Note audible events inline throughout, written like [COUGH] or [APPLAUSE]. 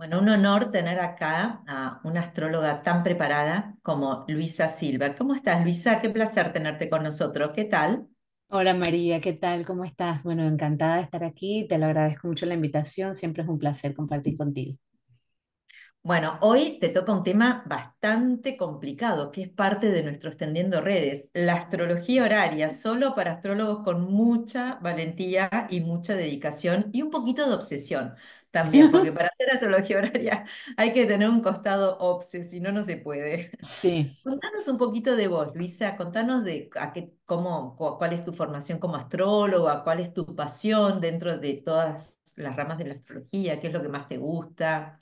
Bueno, un honor tener acá a una astróloga tan preparada como Luisa Silva. ¿Cómo estás, Luisa? Qué placer tenerte con nosotros. ¿Qué tal? Hola María, ¿qué tal? ¿Cómo estás? Bueno, encantada de estar aquí. Te lo agradezco mucho la invitación. Siempre es un placer compartir contigo. Bueno, hoy te toca un tema bastante complicado, que es parte de nuestro extendiendo redes, la astrología horaria, solo para astrólogos con mucha valentía y mucha dedicación y un poquito de obsesión, también, [LAUGHS] porque para hacer astrología horaria [LAUGHS] hay que tener un costado obse, si no, no se puede. Sí. [LAUGHS] Contanos un poquito de vos, Luisa, contanos de a qué, cómo, cuál es tu formación como astróloga, cuál es tu pasión dentro de todas las ramas de la astrología, qué es lo que más te gusta.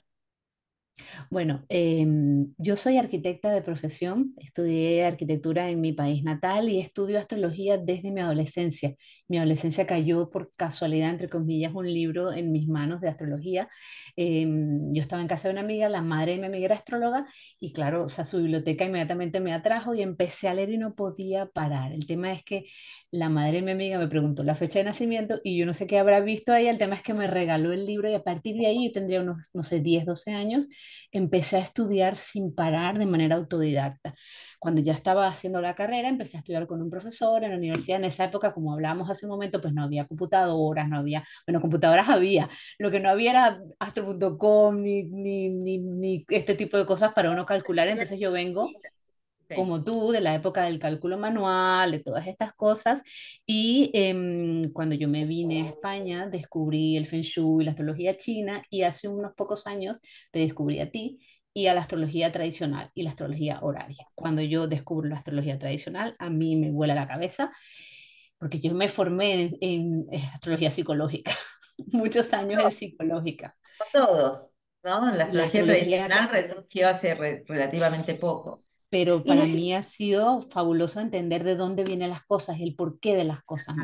Bueno, em, yo soy arquitecta de profesión, estudié arquitectura en mi país natal y estudio astrología desde mi adolescencia. Mi adolescencia cayó por casualidad, entre comillas, un libro en mis manos de astrología. Em, yo estaba en casa de una amiga, la madre de mi amiga era astróloga y claro, o sea, su biblioteca inmediatamente me atrajo y empecé a leer y no podía parar. El tema es que la madre de mi amiga me preguntó la fecha de nacimiento y yo no sé qué habrá visto ahí. El tema es que me regaló el libro y a partir de ahí yo tendría unos, no sé, 10, 12 años empecé a estudiar sin parar de manera autodidacta. Cuando ya estaba haciendo la carrera, empecé a estudiar con un profesor en la universidad. En esa época, como hablábamos hace un momento, pues no había computadoras, no había, bueno, computadoras había. Lo que no había era astro.com ni, ni este tipo de cosas para uno calcular. Entonces yo vengo como tú, de la época del cálculo manual, de todas estas cosas. Y em, cuando yo me vine a España, descubrí el Feng Shui, la astrología china, y hace unos pocos años te descubrí a ti y a la astrología tradicional y la astrología horaria. Cuando yo descubro la astrología tradicional, a mí me vuela la cabeza, porque yo me formé en, eh, astrología psicológica, [LAUGHS] muchos años en psicológica. Todos. ¿no? La, astrología tradicional resurgió hace relativamente poco pero para mí ha sido fabuloso entender de dónde vienen las cosas, el porqué de las cosas.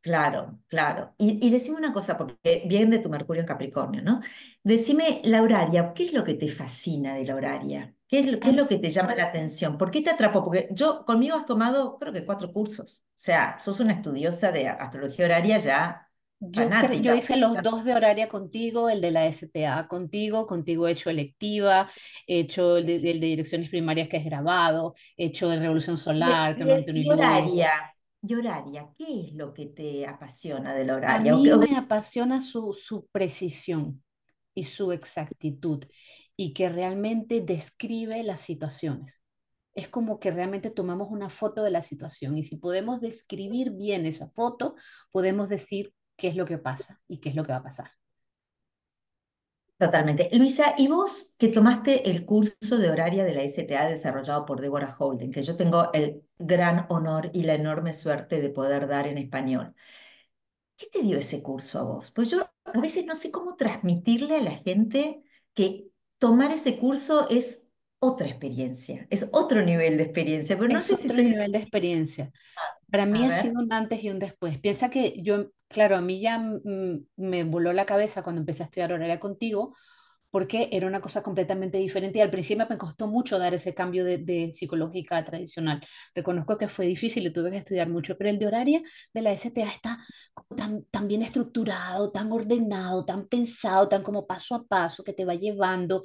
Claro, claro, Y, decime una cosa, porque viene de tu Mercurio en Capricornio, ¿no? Decime la horaria, ¿qué es lo que te fascina de la horaria? ¿Qué es lo, qué es lo que te llama la atención? ¿Por qué te atrapó? Porque yo conmigo has tomado, creo que cuatro cursos. O sea, sos una estudiosa de astrología horaria ya yo, hice los dos de horaria contigo, el de la STA contigo, contigo he hecho electiva, he hecho el de, direcciones primarias que es grabado, he hecho de Revolución Solar, que y horaria, ¿qué es lo que te apasiona del horario? A mí me apasiona su, su precisión y su exactitud y que realmente describe las situaciones es como que realmente tomamos una foto de la situación y si podemos describir bien esa foto, podemos decir qué es lo que pasa y qué es lo que va a pasar. Totalmente. Luisa, y vos que tomaste el curso de horaria de la STA desarrollado por Deborah Holden, que yo tengo el gran honor y la enorme suerte de poder dar en español. ¿Qué te dio ese curso a vos? Pues yo a veces no sé cómo transmitirle a la gente que tomar ese curso es otra experiencia, es otro nivel de experiencia, pero no es sé si otro nivel de experiencia. Ah. Para mí ha sido un antes y un después. Piensa que yo, claro, a mí ya me voló la cabeza cuando empecé a estudiar horaria contigo, porque era una cosa completamente diferente y al principio me costó mucho dar ese cambio de, psicológica tradicional. Reconozco que fue difícil y tuve que estudiar mucho, pero el de horaria de la STA está tan, bien estructurado, tan ordenado, tan pensado, tan como paso a paso que te va llevando.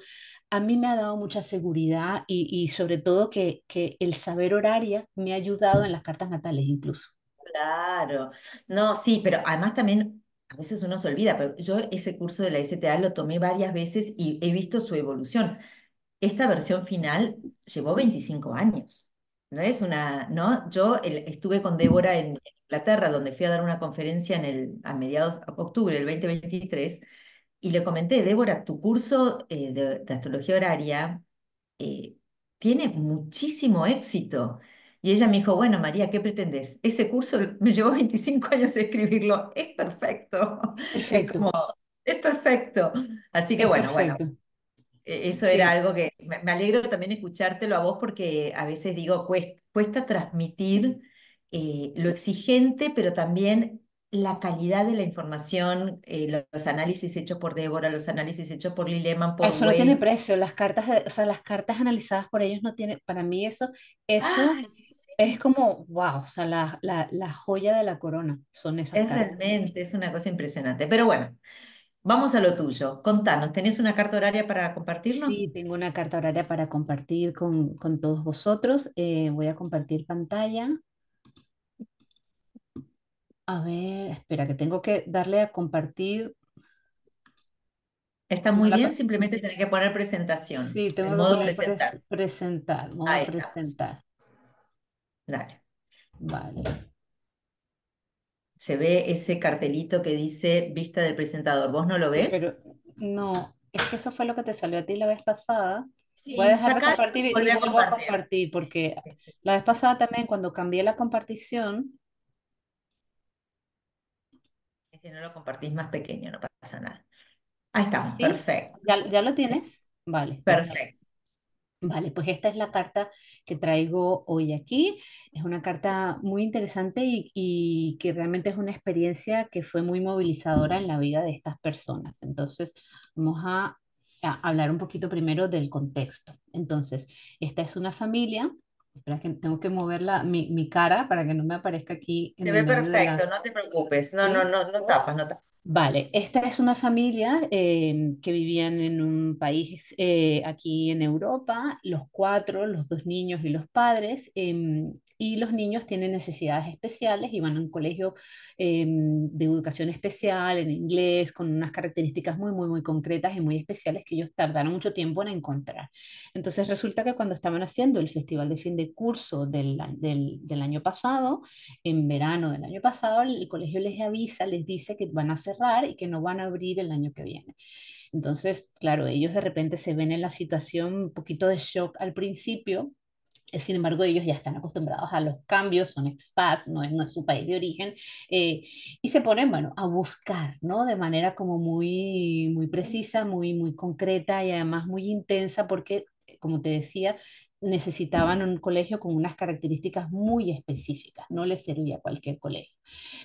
A mí me ha dado mucha seguridad y, sobre todo que, que el saber horaria me ha ayudado en las cartas natales incluso. Claro, no, sí, pero además también a veces uno se olvida, pero yo ese curso de la STA lo tomé varias veces y he visto su evolución. Esta versión final llevó 25 años. No es una, ¿no? Yo estuve con Débora en Inglaterra, donde fui a dar una conferencia en el, a mediados de octubre del 2023, y le comenté, Débora, tu curso eh, de, astrología horaria eh, tiene muchísimo éxito. Y ella me dijo, bueno, María, ¿qué pretendes? Ese curso [LAUGHS] me llevó 25 años escribirlo, es perfecto. [LAUGHS] Perfecto. es perfecto. Así que bueno, bueno. E-, eso era algo que me alegro también escuchártelo a vos porque a veces digo, cuesta, transmitir eh, lo exigente, pero también la calidad de la información, eh, los análisis hechos por Débora, los análisis hechos por Lileman, por Eso no tiene precio, las cartas, sea, las cartas analizadas por ellos no tienen, para mí eso, eso ah, es como, wow, o sea, la, joya de la corona son esas es Realmente es una cosa impresionante, pero bueno. Vamos a lo tuyo. Contanos, ¿tenés una carta horaria para compartirnos? Sí, tengo una carta horaria para compartir con, con todos vosotros. Eh, voy a compartir pantalla. A ver, espera, que tengo que darle a compartir. Está muy bien, simplemente tiene que poner presentación. Sí, tengo que presentar. presentar, presentar. Dale. Vale. Se ve ese cartelito que dice vista del presentador. ¿Vos no lo ves? no, es que eso fue lo que te salió a ti la vez pasada. Sí, voy a dejar de compartir y, a compartir. porque la vez pasada también cuando cambié la compartición, si no lo compartís más pequeño, no pasa nada. Ahí está perfecto. ¿Ya, lo tienes? Vale. Perfecto. Vale, pues esta es la carta que traigo hoy aquí. Es una carta muy interesante y, que realmente es una experiencia que fue muy movilizadora en la vida de estas personas. Entonces, vamos a a hablar un poquito primero del contexto. Entonces, esta es una familia Espera, que tengo que mover la, mi, mi, cara para que no me aparezca aquí. En te ve perfecto, no te preocupes. No, no, no, no tapas, no tapas. Vale, esta es una familia eh, que vivían en un país eh, aquí en Europa, los cuatro, los dos niños y los padres, em, y los niños tienen necesidades especiales y van a un colegio em, de educación especial en inglés con unas características muy, muy, muy concretas y muy especiales que ellos tardaron mucho tiempo en encontrar. Entonces resulta que cuando estaban haciendo el festival de fin de curso del, del año pasado, en verano del año pasado, el colegio les avisa, les dice que van a hacer y que no van a abrir el año que viene. Entonces, claro, ellos de repente se ven en la situación un poquito de shock al principio, eh, sin embargo, ellos ya están acostumbrados a los cambios, son expats, no es, no es su país de origen, eh, y se ponen, bueno, a buscar, ¿no? De manera como muy, muy precisa, muy, muy concreta y además muy intensa, porque, como te decía, necesitaban un colegio con unas características muy específicas, no les servía cualquier colegio.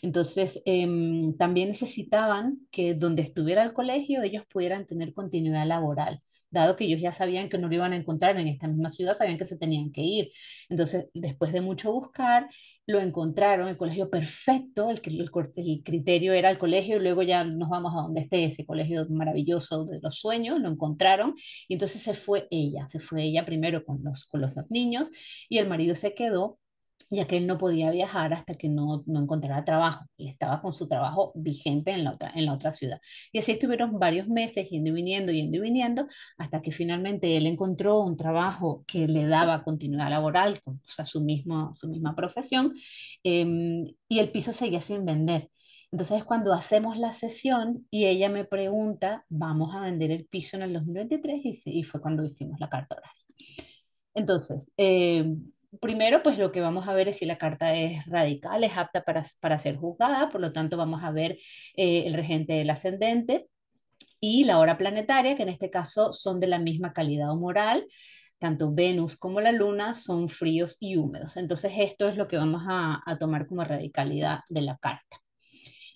Entonces, em, también necesitaban que donde estuviera el colegio ellos pudieran tener continuidad laboral dado que ellos ya sabían que no lo iban a encontrar en esta misma ciudad, sabían que se tenían que ir. Entonces, después de mucho buscar, lo encontraron, el colegio perfecto, el, criterio era el colegio luego ya nos vamos a donde esté ese colegio maravilloso de los sueños, lo encontraron y entonces se fue ella, se fue ella primero con con los dos niños y el marido se quedó ya que él no podía viajar hasta que no, encontrara trabajo. Y estaba con su trabajo vigente en la, otra, en la otra ciudad. Y así estuvieron varios meses yendo y viniendo, yendo y viniendo, hasta que finalmente él encontró un trabajo que le daba continuidad laboral, con, o sea, su, mismo, su misma profesión, em, y el piso seguía sin vender. Entonces cuando hacemos la sesión y ella me pregunta, vamos a vender el piso en el 2023 y, y fue cuando hicimos la carta oral. Entonces, em, primero, pues lo que vamos a ver es si la carta es radical, es apta para, ser juzgada, por lo tanto vamos a ver eh, el regente del ascendente y la hora planetaria, que en este caso son de la misma calidad humoral. Tanto Venus como la Luna son fríos y húmedos. Entonces, esto es lo que vamos a tomar como radicalidad de la carta.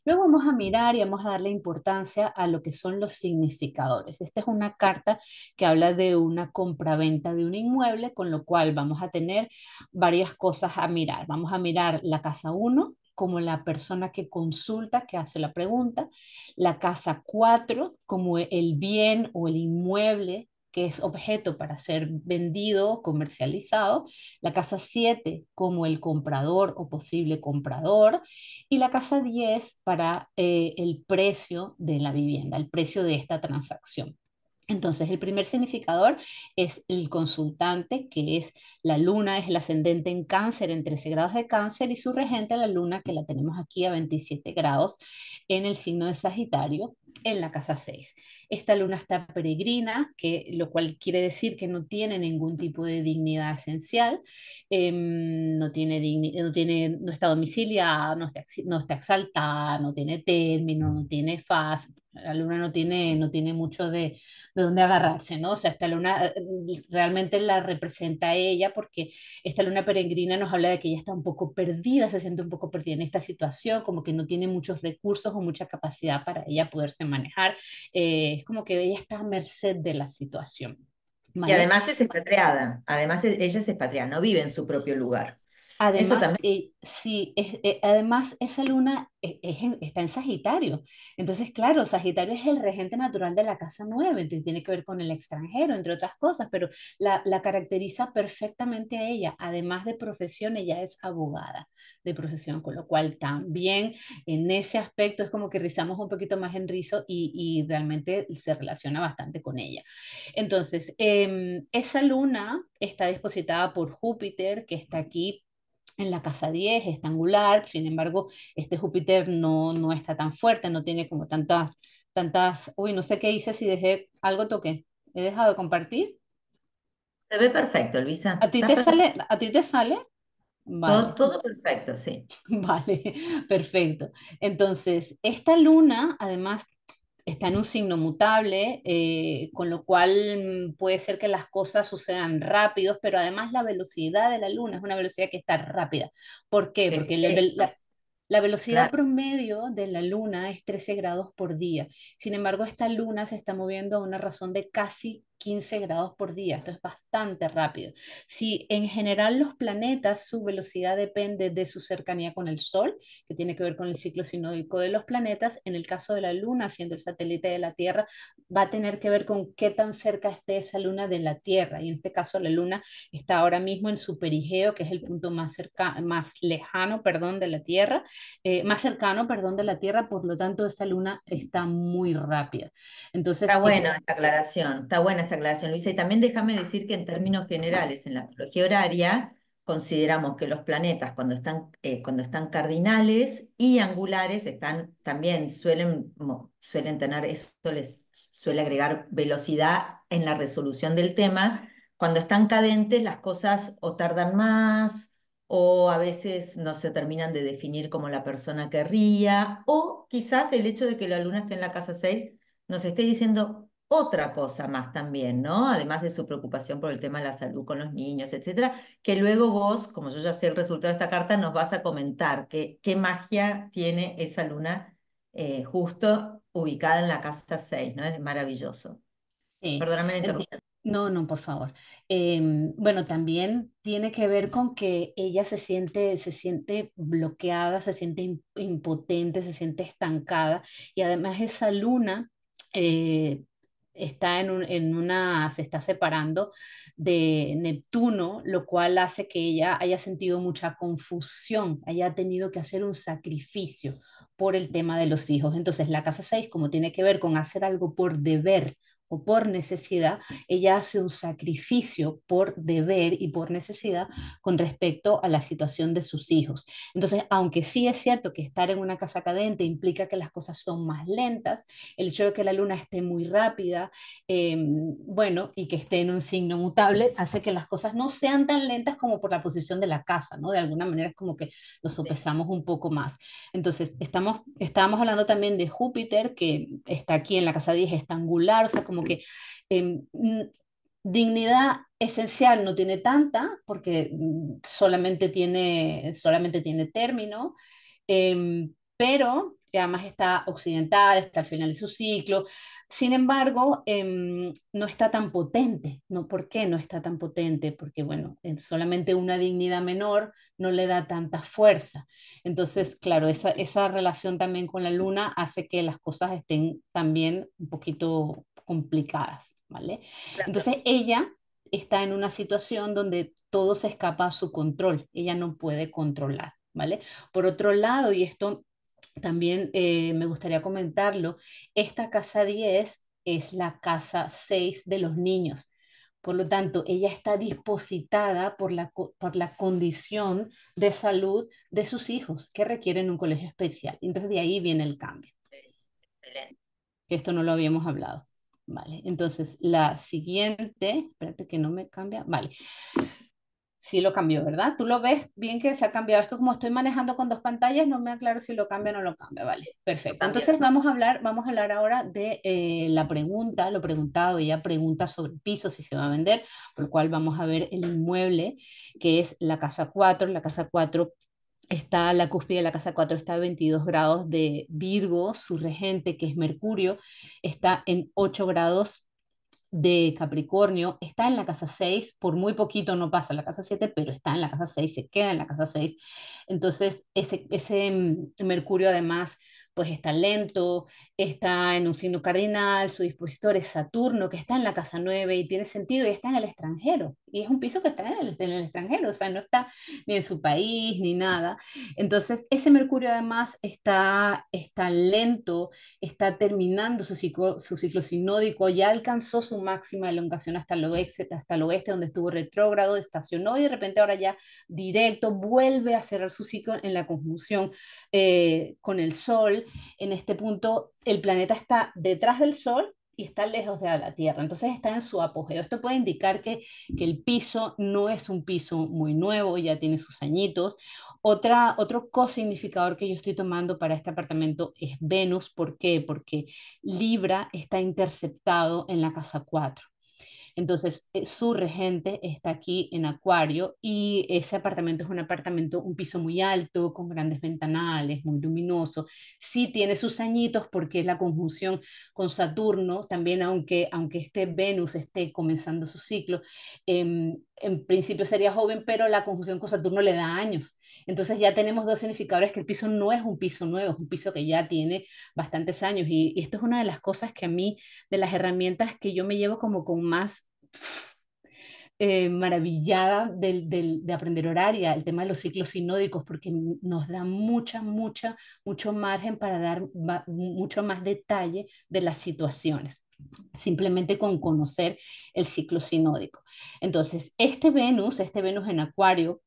Luego vamos a mirar y vamos a darle importancia a lo que son los significadores. Esta es una carta que habla de una compraventa de un inmueble, con lo cual vamos a tener varias cosas a mirar. Vamos a mirar la casa 1 como la persona que consulta, que hace la pregunta, la casa 4 como el bien o el inmueble que es objeto para ser vendido, comercializado, la casa 7 como el comprador o posible comprador y la casa 10 para eh, el precio de la vivienda, el precio de esta transacción. Entonces, el primer significador es el consultante, que es la luna, es el ascendente en cáncer, en 13 grados de cáncer, y su regente, la luna, que la tenemos aquí a 27 grados, en el signo de Sagitario en la casa 6. Esta luna está peregrina, que, lo cual quiere decir que no tiene ningún tipo de dignidad esencial, em, no, tiene no, tiene no, está domiciliada, no está, no está exaltada, no tiene término, no tiene faz. La luna no tiene, no tiene mucho de, de dónde agarrarse, ¿no? O sea, esta luna eh, realmente la representa ella porque esta luna peregrina nos habla de que ella está un poco perdida, se siente un poco perdida en esta situación, como que no tiene muchos recursos o mucha capacidad para ella poderse manejar, eh, es como que ella está a merced de la situación. Y además es expatriada, además e, ella es expatriada, no vive en su propio lugar. Además, eh, eh, además esa luna eh, está en Sagitario. Entonces, claro, Sagitario es el regente natural de la casa Nueve, tiene que ver con el extranjero, entre otras cosas, pero la, caracteriza perfectamente a ella. Además de profesión, ella es abogada de profesión, con lo cual también en ese aspecto es como que rizamos un poquito más en rizo y, realmente se relaciona bastante con ella. Entonces, em, esa luna está depositada por Júpiter, que está aquí en la casa 10, está angular, sin embargo, este Júpiter no, no está tan fuerte, no tiene como tantas, tantas, uy, no sé qué hice, si dejé algo toqué, he dejado de compartir. Se ve perfecto, Luisa. ¿A ti te sale? ¿A ti te sale? Vale. todo, perfecto, sí. [LAUGHS] Vale, perfecto. Entonces, esta luna además está en un signo mutable, eh, con lo cual mm, puede ser que las cosas sucedan rápidos, pero además la velocidad de la luna es una velocidad que está rápida. ¿Por qué? Porque la, velocidad promedio de la luna es 13 grados por día. Sin embargo, esta luna se está moviendo a una razón de casi 15 grados por día. Esto es bastante rápido. Si en general los planetas, su velocidad depende de su cercanía con el Sol, que tiene que ver con el ciclo sinódico de los planetas, en el caso de la Luna, siendo el satélite de la Tierra, va a tener que ver con qué tan cerca esté esa Luna de la Tierra. Y en este caso la Luna está ahora mismo en su perigeo, que es el punto más, cerca, más lejano perdón, de la Tierra, eh, más cercano perdón, de la Tierra, por lo tanto esa Luna está muy rápida. Entonces, está buena esta aclaración, está buena aclaración, Luisa. Y también déjame decir que en términos generales, en la astrología horaria, consideramos que los planetas cuando están, eh, cuando están cardinales y angulares están, también suelen, suelen tener, eso les suele agregar velocidad en la resolución del tema. Cuando están cadentes, las cosas o tardan más, o a veces no se terminan de definir como la persona querría, o quizás el hecho de que la luna esté en la casa 6 nos esté diciendo, otra cosa más también, ¿no? Además de su preocupación por el tema de la salud con los niños, etcétera, que luego vos, como yo ya sé el resultado de esta carta, nos vas a comentar que, qué magia tiene esa luna eh, justo ubicada en la casa 6, ¿no? Es maravilloso. Perdóname la eh, interrupción. No, no, por favor. Em, bueno, también tiene que ver con que ella se siente, se siente bloqueada, se siente impotente, se siente estancada y además esa luna eh, está en, una, se está separando de Neptuno, lo cual hace que ella haya sentido mucha confusión, haya tenido que hacer un sacrificio por el tema de los hijos. Entonces, la casa 6, como tiene que ver con hacer algo por deber, por necesidad, ella hace un sacrificio por deber y por necesidad con respecto a la situación de sus hijos. Entonces, aunque sí es cierto que estar en una casa cadente implica que las cosas son más lentas, el hecho de que la luna esté muy rápida, em, bueno, y que esté en un signo mutable, hace que las cosas no sean tan lentas como por la posición de la casa, ¿no? De alguna manera es como que lo sopesamos un poco más. Entonces, estamos, estábamos hablando también de Júpiter, que está aquí en la casa 10, estangular, angular, o sea, como porque que em, dignidad esencial no tiene tanta, porque mm, solamente tiene, solamente tiene término, em, pero además está occidental, está al final de su ciclo. Sin embargo, em, no está tan potente. ¿no? ¿Por qué no está tan potente? Porque, bueno, solamente una dignidad menor no le da tanta fuerza. Entonces, claro, esa, esa relación también con la luna hace que las cosas estén también un poquito complicadas, ¿vale? Entonces ella está en una situación donde todo se escapa a su control, ella no puede controlar, ¿vale? Por otro lado, y esto también eh, me gustaría comentarlo, esta casa 10 es la casa 6 de los niños. Por lo tanto, ella está dispositada por la, por la condición de salud de sus hijos que requieren un colegio especial. Entonces de ahí viene el cambio. Esto no lo habíamos hablado. Vale, entonces la siguiente, espérate que no me cambia, vale. Sí lo cambió, ¿verdad? Tú lo ves bien que se ha cambiado. Es que como estoy manejando con dos pantallas, no me aclaro si lo cambia o no lo cambia, ¿vale? Perfecto. Entonces vamos a hablar, vamos a hablar ahora de eh, la pregunta, lo preguntado, ella pregunta sobre el piso, si se va a vender, por lo cual vamos a ver el inmueble, que es la casa 4. La casa 4 está la cúspide de la casa 4, está a 22 grados de Virgo, su regente, que es Mercurio, está en 8 grados de Capricornio, está en la casa 6, por muy poquito no pasa a la casa 7, pero está en la casa 6, se queda en la casa 6. Entonces, ese, ese mm, Mercurio además pues está lento, está en un signo cardinal, su dispositor es Saturno, que está en la casa 9 y tiene sentido y está en el extranjero. Y es un piso que está en el, extranjero, o sea, no está ni en su país ni nada. Entonces, ese Mercurio además está, está lento, está terminando su, ciclo, su ciclo sinódico, ya alcanzó su máxima elongación hasta el oeste, hasta oeste donde estuvo retrógrado, estacionó y de repente ahora ya directo vuelve a cerrar su ciclo en la conjunción eh, con el Sol en este punto el planeta está detrás del Sol y está lejos de la Tierra. Entonces está en su apogeo. Esto puede indicar que, el piso no es un piso muy nuevo, ya tiene sus añitos. Otra, otro cosignificador que yo estoy tomando para este apartamento es Venus. ¿Por qué? Porque Libra está interceptado en la casa 4. Entonces, eh, su regente está aquí en Acuario y ese apartamento es un apartamento, un piso muy alto, con grandes ventanales, muy luminoso. Sí tiene sus añitos porque es la conjunción con Saturno, también aunque, aunque este Venus esté comenzando su ciclo, em, en principio sería joven, pero la conjunción con Saturno le da años. Entonces ya tenemos dos significadores que el piso no es un piso nuevo, es un piso que ya tiene bastantes años. Y, esto es una de las cosas que a mí, de las herramientas que yo me llevo como con más... Eh, maravillada de aprender horaria, el tema de los ciclos sinódicos, porque nos da mucha, mucha, mucho margen para dar mucho más detalle de las situaciones simplemente con conocer el ciclo sinódico. Entonces, este Venus, este Venus en Acuario,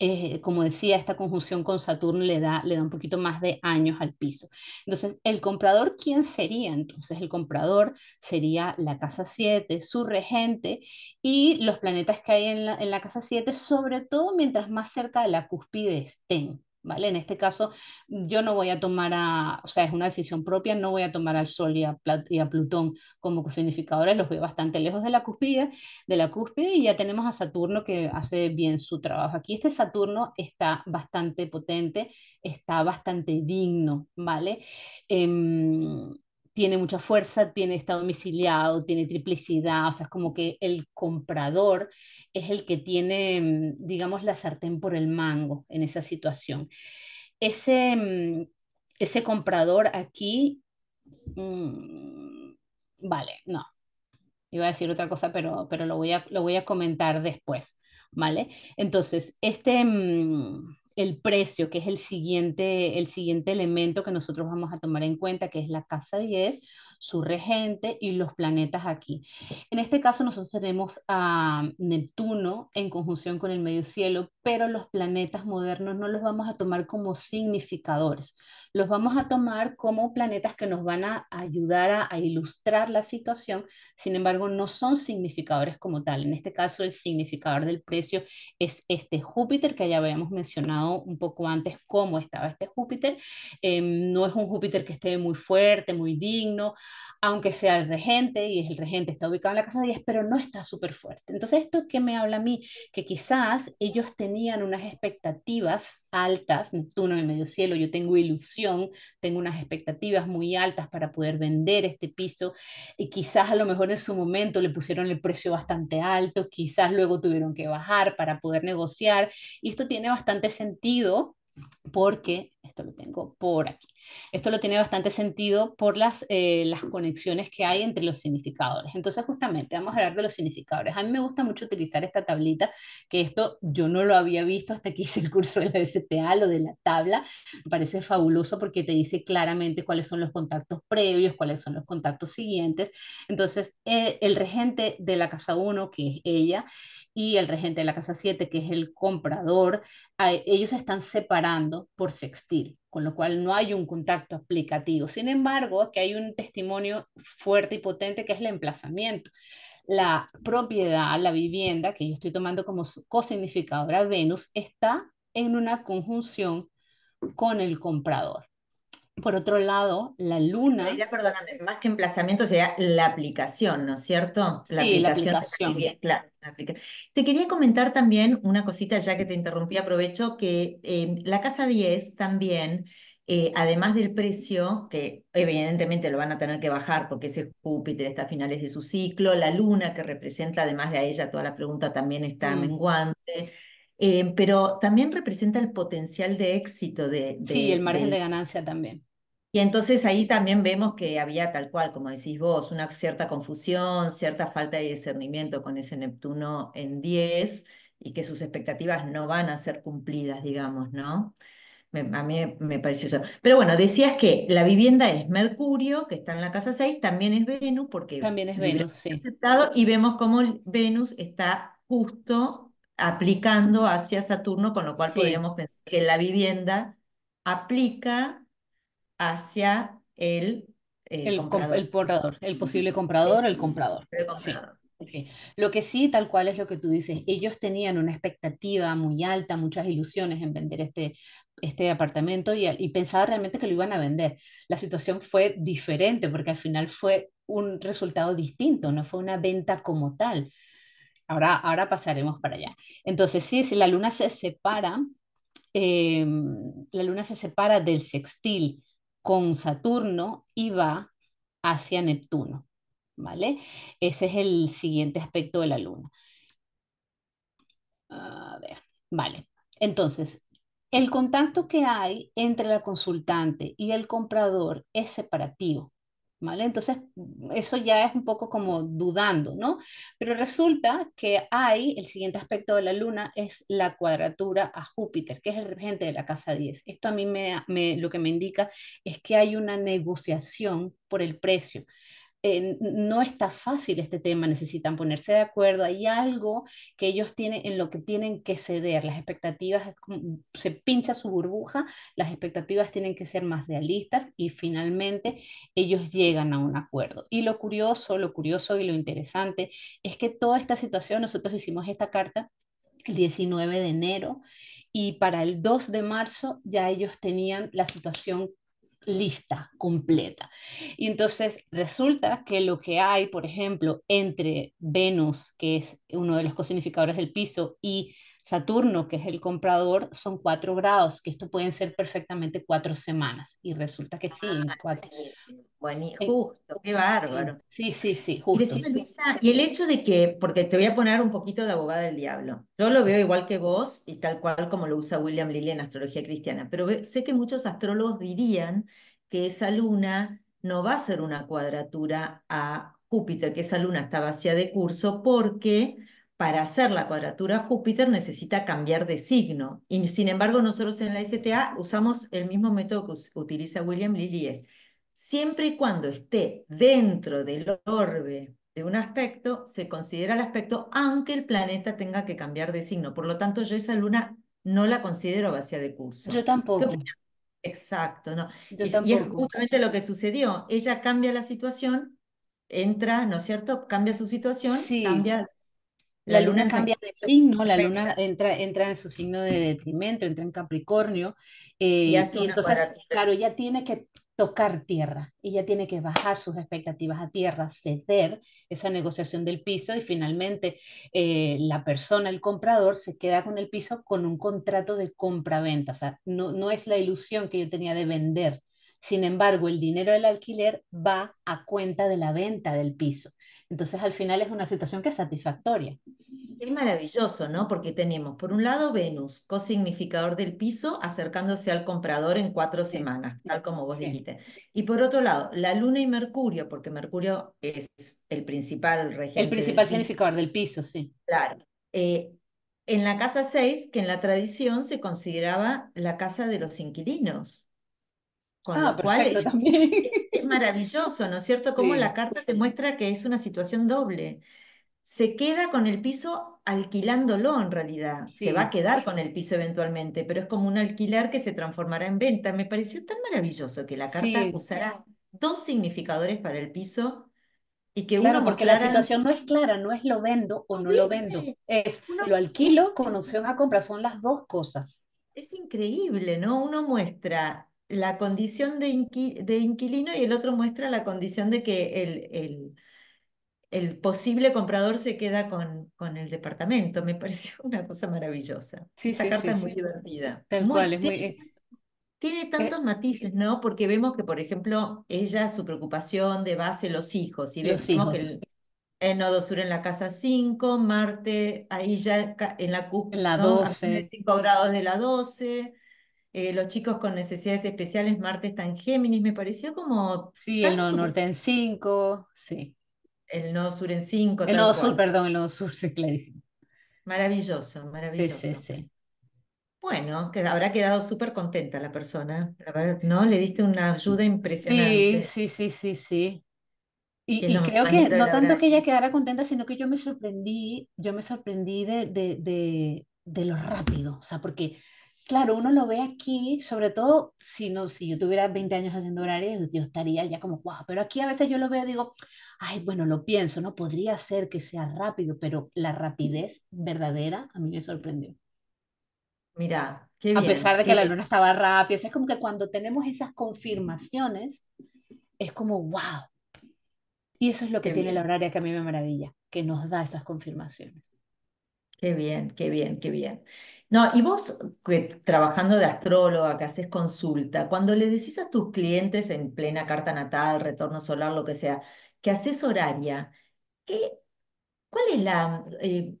eh, como decía, esta conjunción con Saturno le da, le da un poquito más de años al piso. Entonces, el comprador, ¿quién sería? Entonces, el comprador sería la casa 7, su regente y los planetas que hay en la, en la casa 7, sobre todo mientras más cerca de la cúspide estén. ¿vale? En este caso, yo no voy a tomar a, o sea, es una decisión propia, no voy a tomar al Sol y a, Plutón como significadores, los veo bastante lejos de la cúspide, de la cúspide, y ya tenemos a Saturno que hace bien su trabajo. Aquí este Saturno está bastante potente, está bastante digno, ¿vale? Em, tiene mucha fuerza, tiene estado domiciliado, tiene triplicidad, o sea, es como que el comprador es el que tiene, mm, digamos, la sartén por el mango en esa situación. Ese, mm, ese comprador aquí, mm, vale, no, iba a decir otra cosa, pero, pero lo, voy a, lo voy a comentar después, ¿vale? Entonces, este el precio, que es el siguiente, el siguiente elemento que nosotros vamos a tomar en cuenta, que es la casa 10 su regente y los planetas aquí. En este caso nosotros tenemos a Neptuno en conjunción con el medio cielo, pero los planetas modernos no los vamos a tomar como significadores, los vamos a tomar como planetas que nos van a ayudar a, ilustrar la situación, sin embargo no son significadores como tal. En este caso el significador del precio es este Júpiter, que ya habíamos mencionado un poco antes cómo estaba este Júpiter. Em, no es un Júpiter que esté muy fuerte, muy digno, aunque sea el regente, y el regente está ubicado en la casa 10, pero no está súper fuerte. Entonces, ¿esto qué me habla a mí? Que quizás ellos tenían unas expectativas altas, Neptuno en el medio cielo, yo tengo ilusión, tengo unas expectativas muy altas para poder vender este piso, y quizás a lo mejor en su momento le pusieron el precio bastante alto, quizás luego tuvieron que bajar para poder negociar, y esto tiene bastante sentido porque esto lo tengo por aquí. Esto lo tiene bastante sentido por las, eh, las conexiones que hay entre los significadores. Entonces, justamente, vamos a hablar de los significadores. A mí me gusta mucho utilizar esta tablita, que esto yo no lo había visto hasta que hice [LAUGHS] el curso de la STA, lo de la tabla. Me parece fabuloso porque te dice claramente cuáles son los contactos previos, cuáles son los contactos siguientes. Entonces, eh, el regente de la casa 1, que es ella, y el regente de la casa 7, que es el comprador, ellos se están separando por sextil con lo cual no hay un contacto aplicativo. Sin embargo, que hay un testimonio fuerte y potente que es el emplazamiento. La propiedad, la vivienda, que yo estoy tomando como cosignificadora Venus, está en una conjunción con el comprador. Por otro lado, la luna. Ya perdóname, más que emplazamiento sería la aplicación, ¿no es cierto? La aplicación. Te, claro, te quería comentar también una cosita, ya que te interrumpí, aprovecho que em, la casa 10 también, eh, además del precio, que evidentemente lo van a tener que bajar porque ese Júpiter está a finales de su ciclo, la luna que representa, además de ella, toda la pregunta también está mm. menguante eh, pero también representa el potencial de éxito de... sí, el margen de, ganancia también. Y entonces ahí también vemos que había tal cual, como decís vos, una cierta confusión, cierta falta de discernimiento con ese Neptuno en 10 y que sus expectativas no van a ser cumplidas, digamos, ¿no? a mí me pareció eso. Pero bueno, decías que la vivienda es Mercurio, que está en la casa 6, también es Venus, porque también es Venus, sí. aceptado, y vemos cómo Venus está justo aplicando hacia Saturno, con lo cual podríamos pensar que la vivienda aplica hacia el, eh, el, comprador. el, posible comprador, el comprador. El comprador. Lo que sí, tal cual es lo que tú dices, ellos tenían una expectativa muy alta, muchas ilusiones en vender este, este apartamento y, y pensaba realmente que lo iban a vender. La situación fue diferente porque al final fue un resultado distinto, no fue una venta como tal Ahora, pasaremos para allá. Entonces, sí, si la luna se separa, em, la luna se separa del sextil con Saturno y va hacia Neptuno, ¿vale? Ese es el siguiente aspecto de la luna. A ver, vale. Entonces, el contacto que hay entre la consultante y el comprador es separativo. Entonces, eso ya es un poco como dudando, ¿no? Pero resulta que hay, el siguiente aspecto de la luna es la cuadratura a Júpiter, que es el regente de la casa 10. Esto a mí me, lo que me indica es que hay una negociación por el precio. Eh, no está fácil este tema, necesitan ponerse de acuerdo, hay algo que ellos tienen en lo que tienen que ceder, las expectativas, mm, se pincha su burbuja, las expectativas tienen que ser más realistas y finalmente ellos llegan a un acuerdo. Y lo curioso, lo curioso y lo interesante es que toda esta situación, nosotros hicimos esta carta el 19 de enero y para el 2 de marzo ya ellos tenían la situación lista, completa. Y entonces resulta que lo que hay, por ejemplo, entre Venus, que es uno de los cosignificadores del piso, y Saturno, que es el comprador, son cuatro grados, que esto pueden ser perfectamente cuatro semanas. Y resulta que sí, ah, cuatro. justo, qué bárbaro. Sí, sí, sí, justo. Y, el hecho de que, porque te voy a poner un poquito de abogada del diablo, yo lo veo igual que vos y tal cual como lo usa William Lilly en Astrología Cristiana, pero sé que muchos astrólogos dirían que esa luna no va a ser una cuadratura a Júpiter, que esa luna está vacía de curso, porque para hacer la cuadratura Júpiter necesita cambiar de signo. Y sin embargo, nosotros en la STA usamos el mismo método que utiliza William Lilly, es siempre y cuando esté dentro del orbe de un aspecto, se considera el aspecto aunque el planeta tenga que cambiar de signo. Por lo tanto, yo esa luna no la considero vacía de curso. Yo tampoco. Exacto, no. y, es justamente lo que sucedió. Ella cambia la situación entra, ¿no es cierto? Cambia su situación, cambia la, luna, cambia de signo, la luna entra, entra en su signo de detrimento, entra en Capricornio, eh, y, así, entonces, claro, ella tiene que tocar tierra, ella tiene que bajar sus expectativas a tierra, ceder esa negociación del piso y finalmente eh, la persona, el comprador, se queda con el piso con un contrato de compra-venta, o sea, no, no es la ilusión que yo tenía de vender, sin embargo, el dinero del alquiler va a cuenta de la venta del piso. Entonces, al final es una situación que es satisfactoria. Es maravilloso, ¿no? Porque tenemos, por un lado, Venus, cosignificador del piso, acercándose al comprador en cuatro semanas, tal como vos dijiste. Y por otro lado, la Luna y Mercurio, porque Mercurio es el principal regente. El principal significador del piso, sí. Claro. Eh, en la casa 6, que en la tradición se consideraba la casa de los inquilinos. Con ah, lo cual es, maravilloso, ¿no es cierto? [LAUGHS] Como la carta te muestra que es una situación doble. Se queda con el piso alquilándolo en realidad. Se va a quedar con el piso eventualmente, pero es como un alquilar que se transformará en venta. Me pareció tan maravilloso que la carta usara usará dos significadores para el piso y que uno porque la situación no es clara, no es lo vendo o no lo vendo, es lo alquilo con opción a compra, son las dos cosas. Es increíble, ¿no? Uno muestra la condición de, inquilino y el otro muestra la condición de que el, el, posible comprador se queda con, con, el departamento. Me [LAUGHS] pareció una cosa maravillosa. Esta carta es muy divertida. tiene, eh, tantos eh. matices, ¿no? Porque vemos que, por ejemplo, ella, su preocupación de base, los hijos, y los que el, en Nodo Sur en la casa 5, Marte ahí ya en la cúpula, la 5 grados de la 12, eh, los chicos con necesidades especiales, martes está en Géminis, me pareció como... Sí, el Nodo Norte en 5, sí. El Nodo Sur en 5. El Nodo Sur, perdón, el Nodo Sur, sí, clarísimo. Maravilloso, maravilloso. Sí, sí, sí. Bueno, que habrá quedado súper contenta la persona, ¿no? Le diste una ayuda impresionante. Sí, sí, sí, sí, sí. Y, creo que no tanto que ella quedara contenta, sino que yo me sorprendí, yo me sorprendí de, de, de, de lo rápido, o sea, porque claro, uno lo ve aquí, sobre todo si no, si yo tuviera 20 años haciendo horarios, yo estaría ya como, guau, pero aquí a veces yo lo veo y digo, ay, bueno, lo pienso, ¿no? Podría ser que sea rápido, pero la rapidez verdadera a mí me sorprendió. Mira, qué bien. A pesar de que la luna estaba rápida, es como que cuando tenemos esas confirmaciones, es como, wow. Y eso es lo que tiene la horaria que a mí me maravilla, que nos da esas confirmaciones. Qué bien, qué bien, qué bien. No, y vos trabajando de astróloga, que haces consulta, cuando le decís a tus clientes en plena carta natal, retorno solar, lo que sea, que haces horaria, ¿qué, cuál es la, eh,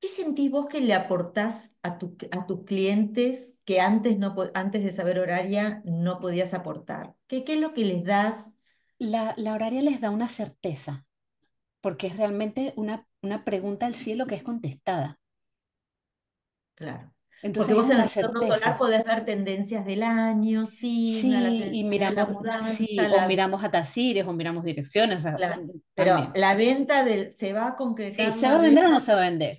¿qué sentís vos que le aportás a, a tus clientes que antes, no, antes de saber horaria no podías aportar? ¿Qué, es lo que les das? La, la horaria les da una certeza, porque es realmente una, una pregunta al cielo que es contestada. Claro. Entonces, en el podés ver tendencias del año, sí, y miramos, a mudanza, o miramos direcciones. Mm, pero la venta del, se va a concretar. ¿se va a vender o no se va a vender?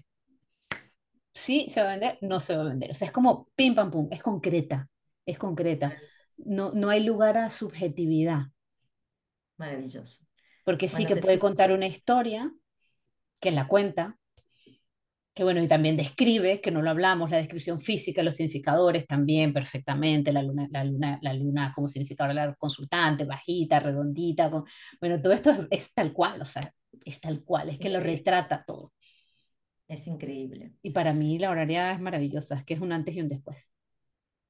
Sí, se va a vender, no se va a vender. O sea, es como pim pam pum, es concreta, es concreta. No, no hay lugar a subjetividad. Maravilloso. Porque sí que puede contar una historia que la cuenta, que bueno, y también describe, que no lo hablamos, la descripción física, los significadores también perfectamente, la luna, la luna, la luna como significador la consultante, bajita, redondita, bueno, todo esto es, tal cual, o sea, es tal cual, es que lo retrata todo. Es increíble. Y para mí la horaria es maravillosa, es que es un antes y un después.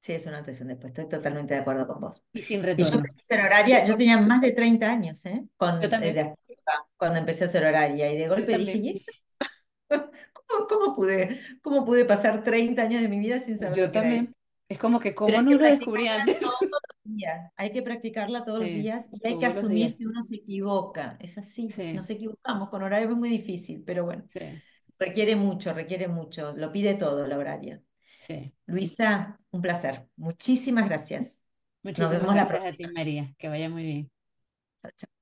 Sí, es una antes y un después, estoy totalmente de acuerdo con vos. Y sin retorno. yo empecé a hacer horaria, yo tenía más de 30 años, ¿eh? cuando empecé a hacer horaria, y de golpe dije, [LAUGHS] ¿Cómo, ¿Cómo, pude, ¿Cómo pude pasar 30 años de mi vida sin saber? Yo también. Es como que como no lo descubrí antes. [LAUGHS] Hay que practicarla todos los días y hay que asumir que uno se equivoca. Es así, nos equivocamos. Con horario es muy difícil, pero bueno. Requiere mucho, requiere mucho. Lo pide todo la horaria. Luisa, un placer. Muchísimas gracias. nos vemos la próxima. María. Que vaya muy bien. Chao, chao.